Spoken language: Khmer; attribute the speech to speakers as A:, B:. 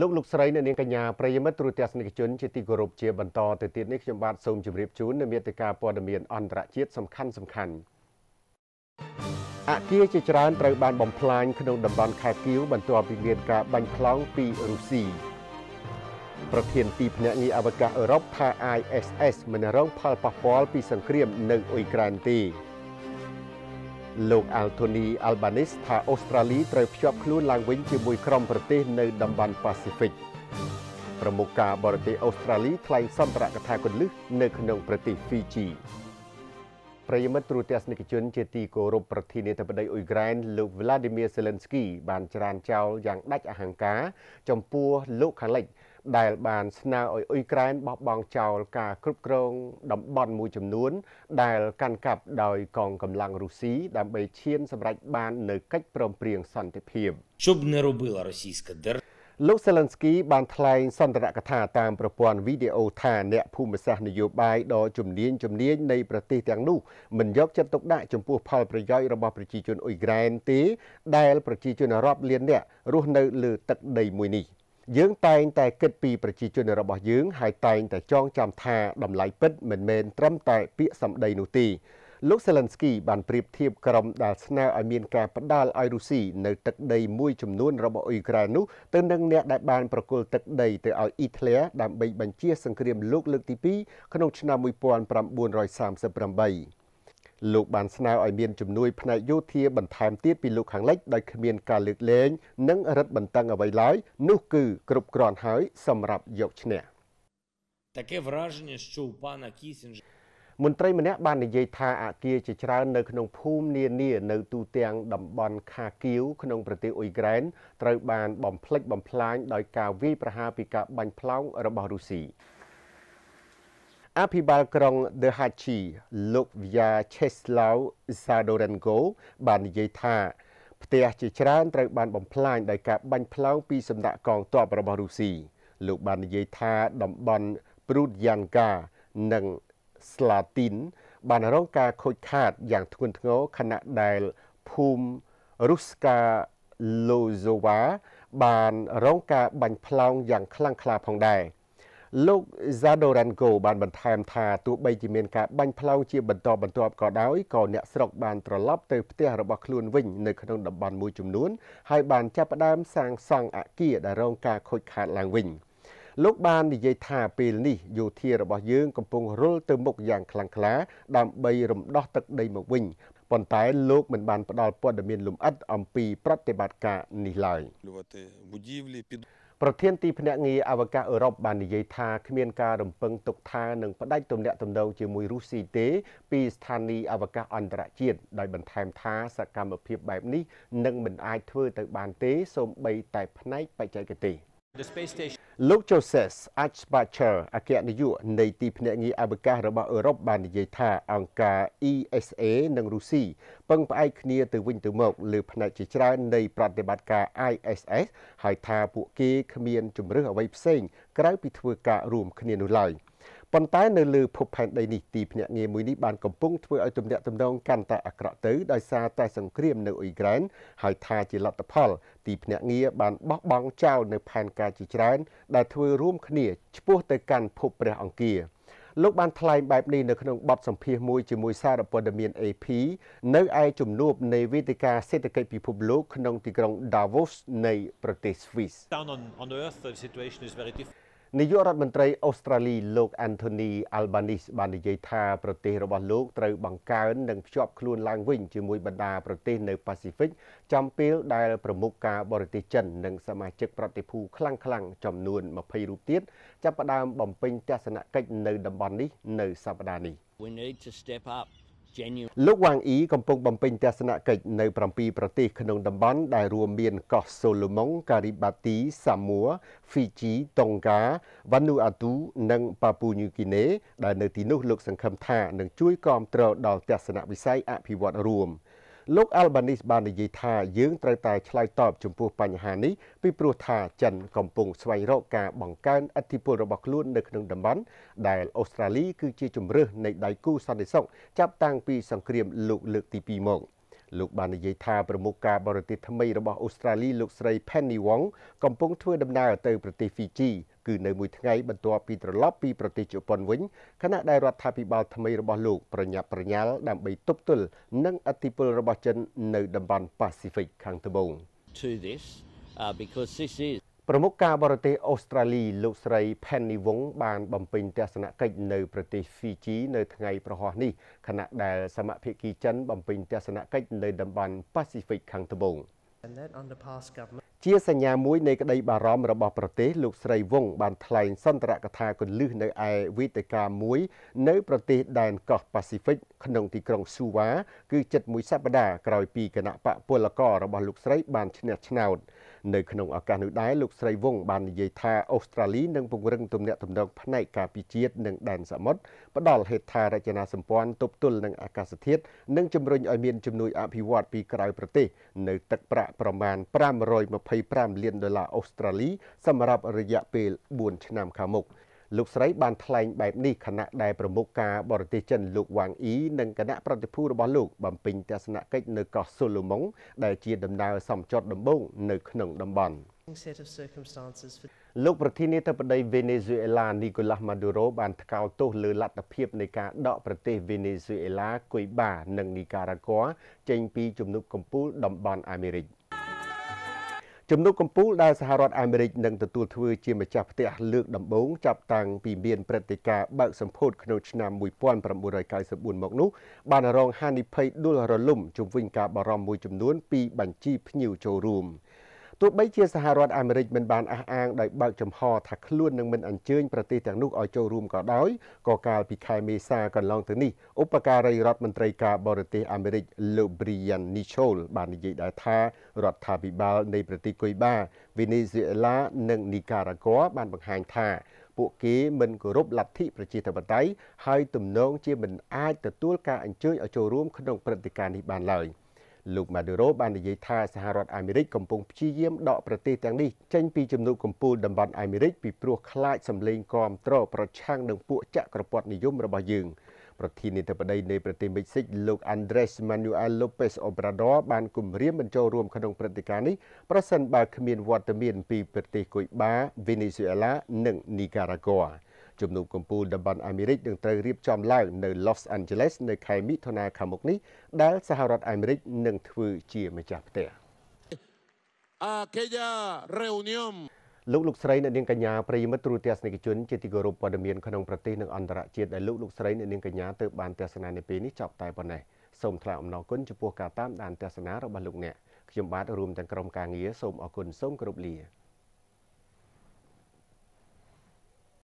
A: លោកលោកស្រីអ្នកនាងកញ្ញាប្រិយមិត្តទូរទស្សនិកជនជាទីគោរពជាបន្តទៅទៀតនេះខ្ញុំបាទសូមជម្រាបជូននៅមេតិការព័ត៌មានអន្តរជាតិសំខាន់សំខាន់អគារជាច្រើនត្រូវបានបំផ្លាញក្នុងតំបន់ខេត្តគៀវបន្ទាប់ពីមានការបាញ់ផ្លោងពីរុស្ស៊ីប្រធានទីភ្នាក់ងារអវកាសអឺរ៉ុបថា ISS មិនរង ផលប៉ះពាល់ពីសង្គ្រាមនៅអ៊ុយក្រែនទេលោក Anthony Albanese ថាអូស្ត្រាលីត្រូវភ្ជាប់ខ្លួនឡើងវិញជាមួយក្រុមប្រទេសនៅ តំបន់ Pacific ប្រមុខការបរទេសអូស្ត្រាលីថ្លែងសន្ទរកថាគន្លឹះនៅក្នុង ប្រទេស Fiji ប្រិយមិត្តទូរទស្សនិកជនជាទីគោរពប្រធានាធិបតីអ៊ុយក្រែន លោក Vladimir Zelensky បានច្រានចោលយ៉ាងដាច់អហង្ការចំពោះលោកខាងលិចដែលបានស្នើឲ្យអ៊ុយក្រែនបោះបង់ចោលការគ្រប់គ្រងតំបន់មួយចំនួន ដែលកាន់កាប់ដោយកងកម្លាំងរុស្ស៊ីដើម្បីឈានសម្រេចបាននៅកិច្ចព្រមព្រៀងសន្តិភាពលោក Zelensky បានថ្លែងសន្ទរកថាតាមប្រព័ន្ធវីដេអូថាអ្នកភូមិសាស្ត្រនយោបាយដ៏ជំនាញជំនាញនៃប្រទេសទាំងនោះមិនយកចិត្តទុកដាក់ចំពោះផលប្រយោជន៍របស់ប្រជាជនអ៊ុយក្រែនទេដែលប្រជាជនអឺរ៉ុបលានអ្នករស់នៅលើទឹកដីមួយនេះ។យើងតែងតែគិតពីប្រជាជនរបស់យើង ហើយតែងតែចងចាំថាតម្លៃពិតមិនមែនត្រឹមតែពាក្យសម្ដីនោះទេលោកសេលិនស្គីបានប្រៀបធៀបក្រុមដែលស្នើឲ្យមានការផ្ដាល់ឲ្យរុស្ស៊ីនៅទឹកដីមួយចំនួនរបស់អ៊ុយក្រែននោះទៅនឹងអ្នកដែលបានប្រគល់ទឹកដីទៅឲ្យអ៊ីតាលីដើម្បីបញ្ជាសង្គ្រាមលោកលើកទី2ក្នុងឆ្នាំ1938លោកបានស្នើឲ្យមានជំនួយផ្នែកយោធាបន្ថែមទៀតពីលោកខាងលិចដោយគ្មាន ការលើកលែងនិងរឹតបន្តឹងអ្វីឡើយនោះគឺ គ្រប់គ្រាន់ហើយសម្រាប់យកឈ្នះ Таке враження, що у пана Кісінджера មន្ត្រីម្នាក់បាននិយាយថាអាគារជាច្រើននៅក្នុងភូមិនានានៅទូទាំងតំបន់ខាគៀវក្នុងប្រទេសអ៊ុយក្រែនត្រូវបាន បំផ្លិចបំផ្លាញដោយការវាយប្រហារពីការបាញ់ផ្លោងរបស់រុស្ស៊ីអភិបាលក្រុង The Hachi លោក Vya Cheslaw Sadorenko បាននិយាយថាផ្ទះជាច្រើនត្រូវបានបំផ្លាញដោយការបាញ់ផ្លោងពីសំណាក់កងទ័ពរបស់រុស្ស៊ីលោកបាននិយាយថាតំបន់ Prudyanka និង Slatin បានរងការខូចខាតយ៉ាងធ្ងន់ធ្ងរខណៈដែលភូមិ Ruska Lozova បានរងការបាញ់ផ្លោងយ៉ាងខ្លាំងក្លាផងដែរលោក Zadorenko បានបន្ថែមថាទោះបីជាមានការបាញ់ផ្លូវជាបន្តបន្ទាប់ក៏ដោយក៏អ្នកស្រុកបានត្រឡប់ទៅផ្ទះរបស់ខ្លួនវិញនៅក្នុងតំបន់មួយចំនួនហើយបានចាប់ផ្ដើមសាងសង់អគារដែលរងការខូចខាតឡើងវិញ លោកបាននិយាយថាពេលនេះយោធារបស់យើងកំពុងរុលទៅមុខយ៉ាងខ្លាំងក្លាដើម្បីរំដោះទឹកដីមកវិញប៉ុន្តែលោកមិនបានផ្ដល់ព័ត៌មាន លម្អិតអំពី ប្រតិបត្តិការនេះឡើយប្រធានទីភ្នាក់ងារអវកាសអឺរ៉ុបបាននិយាយថាគ្មានការរំពឹងទុកថានឹងផ្ដាច់ទំនាក់ទំនងជាមួយរុស្ស៊ីទេពីស្ថានីយអវកាសអន្តរជាតិដោយបន្ថែមថាសកម្មភាពបែបនេះនឹងមិនអាចធ្វើទៅបានទេសូម្បីតែផ្នែកបច្ចេកទេស។ The space station លោក Joseph Aschbacher អគ្គនាយកនៃទីភ្នាក់ងារអវកាសរបស់អឺរ៉ុបបាននិយាយថាអង្គការ ESA និងរុស្ស៊ីពឹងផ្អែក គ្នាទៅវិញទៅមក លើ ផ្នែកជាច្រើននៃប្រតិបត្តិការ ISS ហើយថា ពួកគេគ្មានជំរើសអ្វីផ្សេង ក្រៅពីធ្វើការរួមគ្នានោះឡើយ។ប៉ុន្តែនៅលើភពផែនដីនេះទីភ្នាក់ងារមួយនេះបានកំពុងធ្វើឲ្យទំនាក់ទំនងកាន់តែអាក្រក់ទៅដោយសារតែសង្គ្រាមនៅអ៊ុយក្រែនហើយថាជាលទ្ធផល ទីភ្នាក់ងារបានបោះបង់ចោលនៅផែនការជាច្រើន ដែលធ្វើរួមគ្នាឆ្ពោះទៅកាន់ភពព្រះអង្គារលោកបានថ្លែងបែបនេះនៅក្នុងបទសម្ភាសន៍មួយជាមួយសារព័ត៌មាន AP នៅឯជំនួបនៃវេទិកាសេដ្ឋកិច្ចពិភពលោកក្នុងទីក្រុង Davos នៃប្រទេសស្វីសនាយករដ្ឋមន្ត្រីអូស្ត្រាលីលោក Anthony Albanese បាននិយាយថាប្រទេសរបស់លោកត្រូវបង្កើននិងភ្ជាប់ខ្លួនឡើងវិញជាមួយបណ្ដាប្រទេសនៅប៉ាស៊ីហ្វិកចំពេលដែលប្រមុខការបរទេសចិននិងសមាជិកប្រតិភូខ្លាំងៗចំនួន20រូបទៀតចាប់ផ្ដើមបំពេញទស្សនកិច្ចនៅតំបន់នេះនៅសប្ដាហ៍នេះ genuine លោកវ៉ាងអ៊ីកំពុងបំពេញទស្សនកិច្ចនៅ7ប្រទេសក្នុងតំបន់ដែលរួមមានកោះសូឡូម៉ុងការីបាទីសាមួហ្វីជីតុងកាវ៉ានូអាទូនិងប៉ាពូញូគីណេដែលនៅទីនោះ លោក សង្ឃឹមថានឹងជួយគាំទ្រដល់ទស្សនវិស័យអភិវឌ្ឍន៍រួម។លោកអាល់បានីសបាននិយាយថាយើងត្រូវតែឆ្លើយតបចំពោះបញ្ហានេះពីព្រោះថាចិនកំពុងស្វែងរកការបង្កើនអធិបតេយ្យរបស់ខ្លួននៅក្នុងតំបន់ដែលអូស្ត្រាលីគឺជាជំរើសនៃដៃគូសន្តិសុខចាប់តាំងពីសង្គ្រាមលោកលើក ទី2មក។លោកបាននិយាយថាប្រមុខការបរទេសថ្មីរបស់អូស្ត្រាលីលោកស្រី Penny Wong កំពុងធ្វើដំណើរទៅប្រទេស Fiji គឺនៅមួយថ្ងៃបន្ទាប់ពីត្រឡប់ពីប្រទេសជប៉ុនវិញខណៈដែលរដ្ឋាភិបាលថ្មីរបស់លោកប្រញាប់ប្រញាល់ដើម្បីទប់ទល់នឹងអធិបុលរបស់ចិននៅតំបន់ Pacific ខាងត្បូង to this uh, because this is ប្រមុខការបរទេសអូស្ត្រាលីលោកស្រី Penny Wong បានបំពេញទស្សនកិច្ចនៅប្រទេស Fiji នៅថ្ងៃប្រហោះនេះខណៈដែលសមភាគីចិនបំពេញទស្សនកិច្ចនៅតំបន់ Pacific ខាងត្បូងជាសញ្ញាមួយនៃក្តីបារម្ភរបស់ប្រទេសលោកស្រីវង បានថ្លែងសន្ទរកថាគន្លឹះនៅឯវេទិកាមួយនៅប្រទេសដែនកោះប៉ាស៊ីហ្វិកក្នុងទីក្រុងស៊ូវ៉ាគឺជិតមួយសប្តាហ៍ក្រោយពីគណៈបកពលកររបស់លោកស្រីបានឈ្នះឆ្នោតនៅក្នុងឱកាសនេះដែរលោកស្រីវង បាននិយាយថាអូស្ត្រាលីនឹងពង្រឹងទំនាក់ទំនងផ្នែកការពារជាតិនិងដែនសមុទ្រផ្ដល់ហេដ្ឋារចនាសម្ព័ន្ធទប់ទល់នឹងអាកាសធាតុនិងជំរុញឲ្យមានជំនួយអភិវឌ្ឍពីក្រៅប្រទេសនៅទឹកប្រាក់ប្រមាណ525លានដុល្លារអូស្ត្រាលី សម្រាប់រយៈពេល4ឆ្នាំខាងមុខលោកស្រីបានថ្លែងបែបនេះខណៈដែលប្រមុខការបរទេសចិនលោកវ៉ាងអ៊ីនិងគណៈប្រតិភូរបស់លោកបំពេញទស្សនកិច្ចនៅកោះស៊ូឡូម៉ុងដែលជាដំណើរសំចតដំបូងនៅក្នុងតំបន់លោកប្រធានាធិបតីវេណេស៊ុយអេឡានីកូឡាស់ម៉ាដូរ៉ូបានថ្កោលទោសលើលទ្ធភាពនៃការដកប្រទេសវេណេស៊ុយអេឡាគុយបា និងនីការ៉ាហ្គាចេញពីជំនុំកំពូលតំបន់អាមេរិកជំនួបកំពូលដែលសហរដ្ឋអាមេរិកនឹងទទួលធ្វើជាម្ចាស់ផ្ទះលើកដំបូងចាប់តាំងពីមានព្រឹត្តិការណ៍បើកសម្ពោធក្នុងឆ្នាំ1994មកនោះបានរងហានិភ័យដួលរលំជំវិញការបារម្ភមួយចំនួនពីបញ្ជីភ្ញៀវចូលរួម។ទោះបីជាសហរដ្ឋអាមេរិកមិនបានអះអាងដោយបើកចំហថាខ្លួននឹងមិនអញ្ជើញប្រទេសទាំងនោះឲ្យចូលរួមក៏ដោយក៏កាលពីខែមេសាកន្លងទៅនេះឧបការីរដ្ឋមន្ត្រីការបរទេសអាមេរិកលោក Brian Nichol បាននិយាយដែរថារដ្ឋាភិបាលនៃប្រទេសកុយបាវេណេស៊ុយអេឡានិងនីការ៉ាហ្គ័របានបង្ហាញថា ពួកគេមិនគោរពលទ្ធិប្រជាធិបតេយ្យហើយទំនងជាមិនអាចទទួលការអញ្ជើញឲ្យចូលរួមក្នុងព្រឹត្តិការណ៍នេះបានឡើយ។លោកម៉ាឌូរ៉ូបាននិយាយថាសហរដ្ឋអាមេរិកកំពុងព្យាយាមដកប្រទេសទាំងនេះចេញពីជំនួបកំពូលតំបន់អាមេរិកពីព្រោះខ្លាចសម្លេងគាំទ្រប្រឆាំងនឹងពួកចក្រពត្តិនិយមរបស់យើងប្រធានាធិបតីនៃប្រទេសមិចស៊ិកលោក Andres Manuel Lopez Obrador បានគម្រាមបញ្ចូលរួមក្នុងព្រឹត្តិការណ៍នេះប្រសិនបើគ្មានវត្តមាន ពីប្រទេសកុយបា Venezuela និង Nicaragua ជំនុំកំពូលតំបន់អាមេរិកនឹងត្រូវរៀបចំឡើង នៅ Los Angeles នៅ ខែមិថុនា ខាងមុខនេះដែលសហរដ្ឋអាមេរិកនឹងធ្វើជាម្ចាស់ផ្ទះ aquella reunión លោកលោកស្រីអ្នកនាងកញ្ញាប្រិមិត្តទូរទស្សនិកជនជាទីគោរពព័ត៌មានក្នុងប្រទេសនិងអន្តរជាតិដែលលោកលោកស្រីអ្នកនាងកញ្ញាទើបបានទស្សនានាពេលនេះចប់តែប៉ុណ្ណេះសូមថ្លែងអំណរគុណចំពោះការតាមដានទស្សនារបស់លោកអ្នកខ្ញុំបាទរួមទាំងក្រុមការងារសូមអរគុណសូមគោរពលា